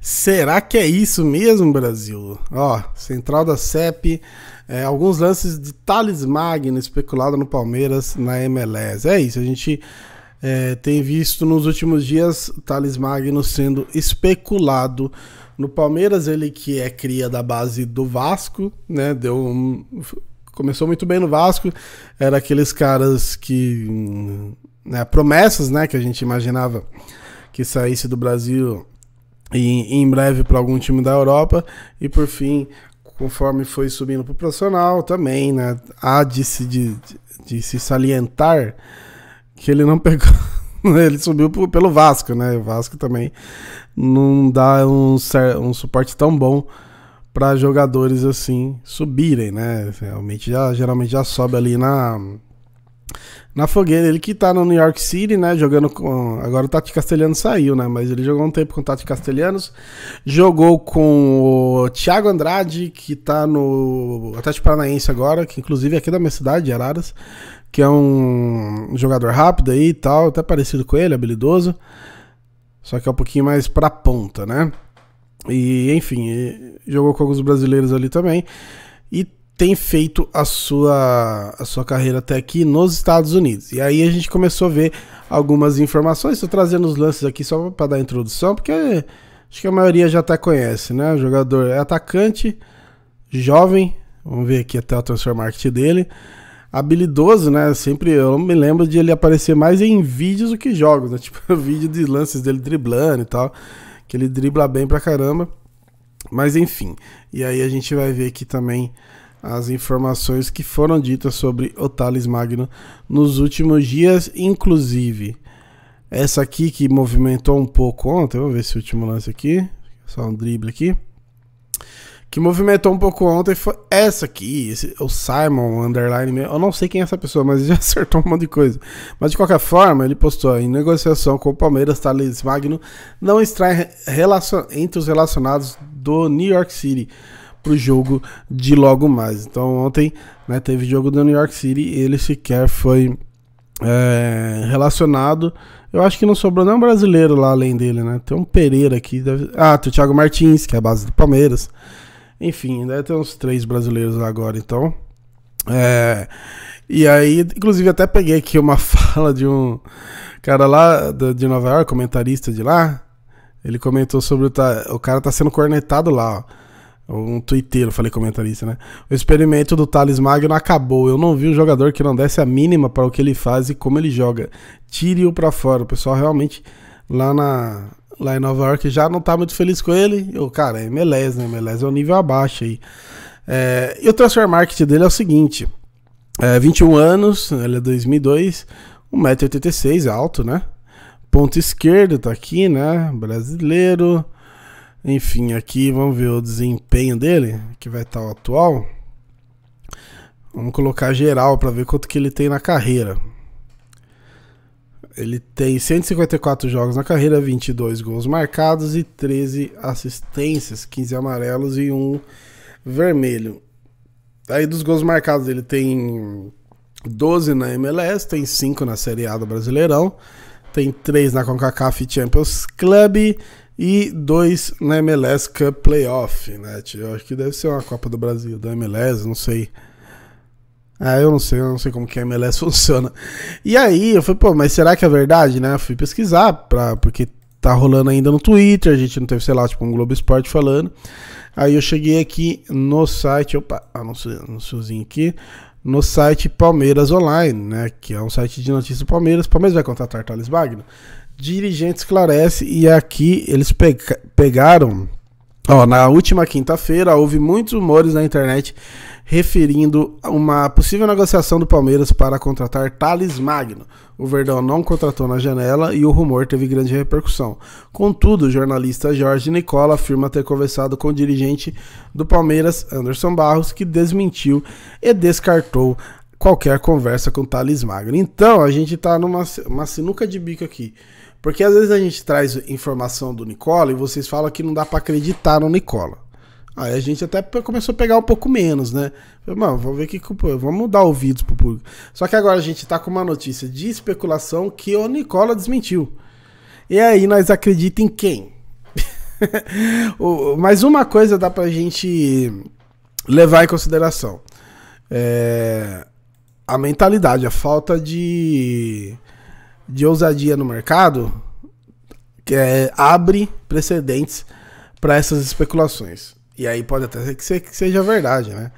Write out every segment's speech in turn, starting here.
Será que é isso mesmo, Brasil? Ó, central da CEP, é, alguns lances de Thales Magno especulado no Palmeiras na MLS. É isso, a gente é, tem visto nos últimos dias Thales Magno sendo especulado no Palmeiras, ele que é cria da base do Vasco, né? Deu um, começou muito bem no Vasco, era aqueles caras que né, promessas, né, que a gente imaginava que saísse do Brasil e em breve para algum time da Europa e por fim conforme foi subindo para o profissional também né há de se de, de se salientar que ele não pegou ele subiu pelo Vasco né o Vasco também não dá um, um suporte tão bom para jogadores assim subirem né realmente já geralmente já sobe ali na na fogueira. Ele que tá no New York City, né? Jogando com. Agora o Tati Castelhano saiu, né? Mas ele jogou um tempo com o Tati Castelhanos. Jogou com o Thiago Andrade, que tá no Atlético Paranaense agora, que inclusive é aqui da minha cidade, Araras, que é um jogador rápido aí e tal, até parecido com ele, habilidoso. Só que é um pouquinho mais pra ponta, né? E, enfim, jogou com alguns brasileiros ali também. E tem feito a sua, a sua carreira até aqui nos Estados Unidos. E aí a gente começou a ver algumas informações. Estou trazendo os lances aqui só para dar introdução, porque acho que a maioria já até conhece, né? O jogador é atacante, jovem, vamos ver aqui até o transfer market dele. Habilidoso, né? Sempre eu me lembro de ele aparecer mais em vídeos do que jogos, né? Tipo, vídeo de lances dele driblando e tal, que ele dribla bem pra caramba. Mas enfim, e aí a gente vai ver aqui também as informações que foram ditas sobre Thales Magno nos últimos dias, inclusive essa aqui que movimentou um pouco ontem. Vamos ver esse último lance aqui. Só um drible aqui. Que movimentou um pouco ontem foi essa aqui, esse, o Simon Underline. Eu não sei quem é essa pessoa, mas já acertou um monte de coisa. Mas de qualquer forma, ele postou em negociação com o Palmeiras, Thales Magno não está entre os relacionados do New York City pro jogo de logo mais. Então ontem né, teve jogo do New York City e ele sequer foi é, relacionado. Eu acho que não sobrou nenhum brasileiro lá além dele, né? Tem um Pereira aqui. Deve... Ah, tem o Thiago Martins, que é a base do Palmeiras. Enfim, deve ter uns três brasileiros lá agora, então. É... E aí, inclusive, até peguei aqui uma fala de um cara lá de Nova York, comentarista de lá. Ele comentou sobre o, o cara tá sendo cornetado lá, ó. Um eu falei comentarista, né? O experimento do Thales Magno acabou. Eu não vi um jogador que não desse a mínima para o que ele faz e como ele joga. Tire-o para fora. O pessoal realmente lá, na, lá em Nova York já não tá muito feliz com ele. Eu, cara, é MLS, né? MLS é um nível abaixo aí. É, e o transfer market dele é o seguinte: é, 21 anos, ele é 2002, 1,86m, alto, né? Ponto esquerdo, tá aqui, né? Brasileiro. Enfim, aqui vamos ver o desempenho dele, que vai estar o atual. Vamos colocar geral para ver quanto que ele tem na carreira. Ele tem 154 jogos na carreira, 22 gols marcados e 13 assistências, 15 amarelos e um vermelho. Aí dos gols marcados ele tem 12 na MLS, tem 5 na Série A do Brasileirão, tem 3 na CONCACAF Champions Club, e dois na MLS Cup Playoff, né? Eu acho que deve ser uma Copa do Brasil, da MLS, não sei. Ah, eu não sei, eu não sei como que a MLS funciona. E aí eu falei, pô, mas será que é verdade, né? Eu fui pesquisar, pra, porque tá rolando ainda no Twitter, a gente não teve, sei lá, tipo um Globo Esporte falando. Aí eu cheguei aqui no site, opa, anunciozinho aqui, no site Palmeiras Online, né, que é um site de notícias do Palmeiras. O Palmeiras vai contratar Thales Wagner. Dirigente esclarece e aqui eles pe pegaram Ó, na última quinta-feira, houve muitos rumores na internet referindo uma possível negociação do Palmeiras para contratar Thales Magno. O Verdão não contratou na janela e o rumor teve grande repercussão. Contudo, o jornalista Jorge Nicola afirma ter conversado com o dirigente do Palmeiras, Anderson Barros, que desmentiu e descartou qualquer conversa com Thales Magno. Então, a gente está numa uma sinuca de bico aqui. Porque às vezes a gente traz informação do Nicola e vocês falam que não dá para acreditar no Nicola. Aí a gente até começou a pegar um pouco menos, né? Mano, vamos ver que vamos dar ouvidos pro público. Só que agora a gente tá com uma notícia de especulação que o Nicola desmentiu. E aí nós acreditamos em quem? Mas uma coisa dá pra gente levar em consideração. É a mentalidade, a falta de de ousadia no mercado que é, abre precedentes para essas especulações. E aí pode até ser que, seja verdade, né?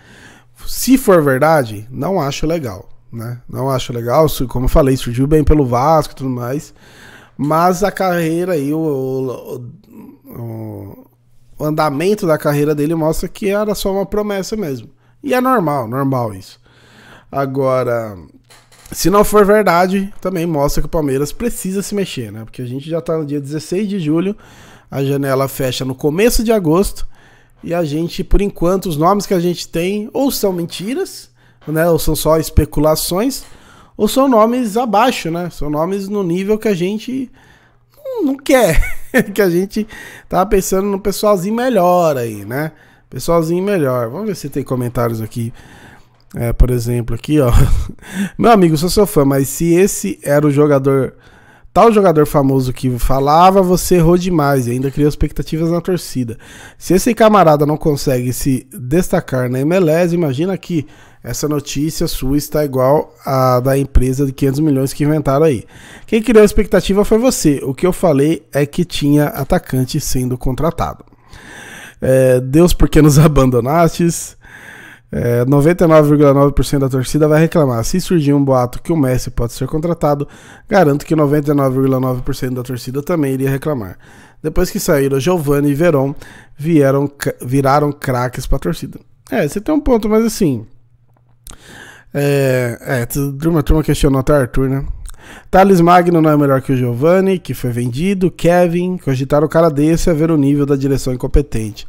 Se for verdade, não acho legal, né? Não acho legal, como eu falei, surgiu bem pelo Vasco e tudo mais, mas a carreira e o, o, o, o andamento da carreira dele mostra que era só uma promessa mesmo. E é normal, normal isso. Agora, se não for verdade, também mostra que o Palmeiras precisa se mexer, né? Porque a gente já está no dia 16 de julho, a janela fecha no começo de agosto, e a gente, por enquanto, os nomes que a gente tem ou são mentiras, né? Ou são só especulações, ou são nomes abaixo, né? São nomes no nível que a gente não quer. que a gente tava tá pensando no pessoalzinho melhor aí, né? Pessoalzinho melhor. Vamos ver se tem comentários aqui. É, por exemplo, aqui, ó. Meu amigo, sou seu fã, mas se esse era o jogador. Tal jogador famoso que falava, você errou demais e ainda criou expectativas na torcida. Se esse camarada não consegue se destacar na MLS, imagina que essa notícia sua está igual à da empresa de 500 milhões que inventaram aí. Quem criou a expectativa foi você. O que eu falei é que tinha atacante sendo contratado. É, Deus, por que nos abandonastes? É, 99,9% da torcida vai reclamar. Se surgir um boato que o Messi pode ser contratado, garanto que 99,9% da torcida também iria reclamar. Depois que saíram Giovanni e Verón, vieram, viraram craques para a torcida. É, você tem um ponto, mas assim. É, é turma, turma questionou até Arthur, né? Thales Magno não é melhor que o Giovanni, que foi vendido. Kevin, cogitar o cara desse a ver o nível da direção incompetente.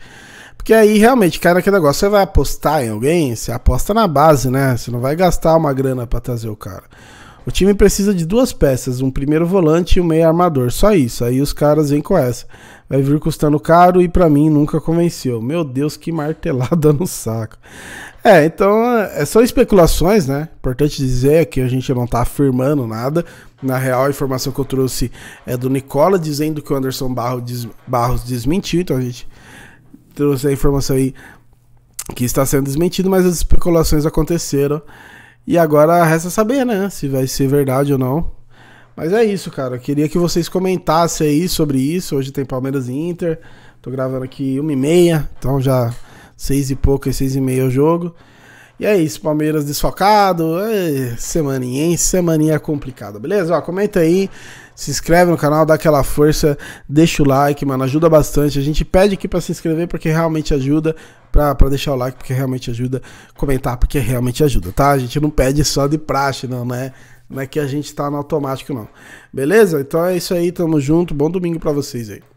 Porque aí realmente, cara, aquele negócio, você vai apostar em alguém, você aposta na base, né? Você não vai gastar uma grana para trazer o cara. O time precisa de duas peças, um primeiro volante e um meio armador, só isso. Aí os caras vêm com essa. Vai vir custando caro e para mim nunca convenceu. Meu Deus, que martelada no saco. É, então é são especulações, né? Importante dizer que a gente não tá afirmando nada. Na real, a informação que eu trouxe é do Nicola dizendo que o Anderson Barros, Barros desmentiu, então a gente trouxe a informação aí que está sendo desmentido, mas as especulações aconteceram. E agora resta saber, né, se vai ser verdade ou não. Mas é isso, cara. Queria que vocês comentassem aí sobre isso. Hoje tem Palmeiras e Inter. Tô gravando aqui uma e meia, então já seis e pouco e seis e meia o jogo. E é isso, Palmeiras desfocado. É, semaninha, hein? Semaninha complicada, beleza? Ó, comenta aí se inscreve no canal, dá aquela força, deixa o like, mano, ajuda bastante. A gente pede aqui para se inscrever porque realmente ajuda, para deixar o like porque realmente ajuda, comentar porque realmente ajuda, tá? A gente não pede só de praxe, não, né? Não é que a gente tá no automático, não. Beleza? Então é isso aí, tamo junto. Bom domingo para vocês aí.